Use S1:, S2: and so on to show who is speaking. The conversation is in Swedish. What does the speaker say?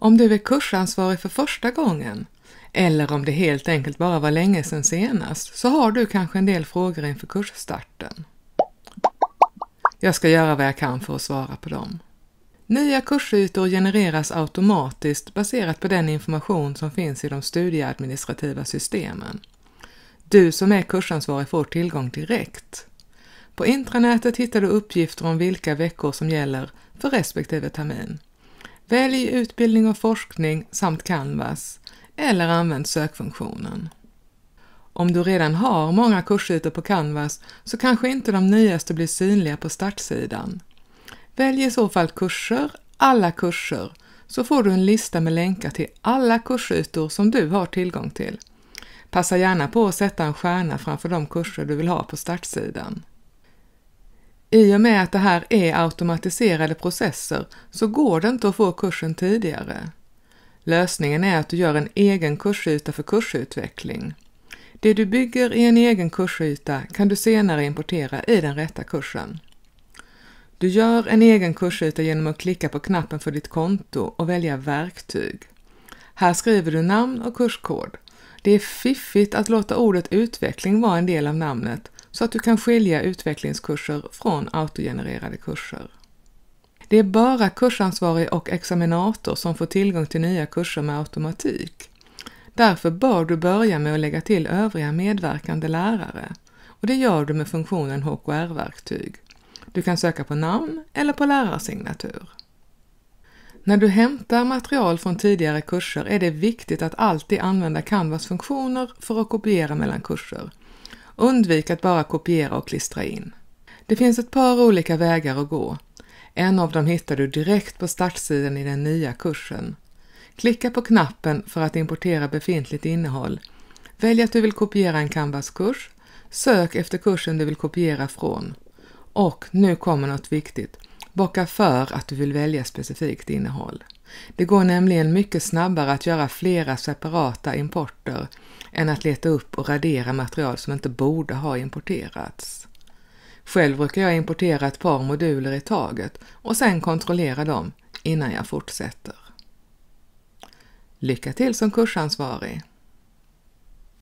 S1: om du är kursansvarig för första gången eller om det helt enkelt bara var länge sedan senast så har du kanske en del frågor inför kursstarten. Jag ska göra vad jag kan för att svara på dem. Nya kursytor genereras automatiskt baserat på den information som finns i de studieadministrativa systemen. Du som är kursansvarig får tillgång direkt. På intranätet hittar du uppgifter om vilka veckor som gäller för respektive termin. Välj utbildning och forskning samt Canvas eller använd sökfunktionen. Om du redan har många kursytor på Canvas så kanske inte de nyaste blir synliga på startsidan. Välj i så fall kurser, alla kurser, så får du en lista med länkar till alla kursytor som du har tillgång till. Passa gärna på att sätta en stjärna framför de kurser du vill ha på startsidan. I och med att det här är automatiserade processer så går det inte att få kursen tidigare. Lösningen är att du gör en egen kursyta för kursutveckling. Det du bygger i en egen kursyta kan du senare importera i den rätta kursen. Du gör en egen kursyta genom att klicka på knappen för ditt konto och välja verktyg. Här skriver du namn och kurskod. Det är fiffigt att låta ordet utveckling vara en del av namnet så att du kan skilja utvecklingskurser från autogenererade kurser. Det är bara kursansvarig och examinator som får tillgång till nya kurser med automatik. Därför bör du börja med att lägga till övriga medverkande lärare och det gör du med funktionen HKR-verktyg. Du kan söka på namn eller på lärarsignatur. När du hämtar material från tidigare kurser är det viktigt att alltid använda Canvas funktioner för att kopiera mellan kurser Undvik att bara kopiera och klistra in. Det finns ett par olika vägar att gå. En av dem hittar du direkt på startsidan i den nya kursen. Klicka på knappen för att importera befintligt innehåll. Välj att du vill kopiera en Canvas-kurs. Sök efter kursen du vill kopiera från. Och nu kommer något viktigt. Bocka för att du vill välja specifikt innehåll. Det går nämligen mycket snabbare att göra flera separata importer än att leta upp och radera material som inte borde ha importerats. Själv brukar jag importera ett par moduler i taget och sen kontrollera dem innan jag fortsätter. Lycka till som kursansvarig!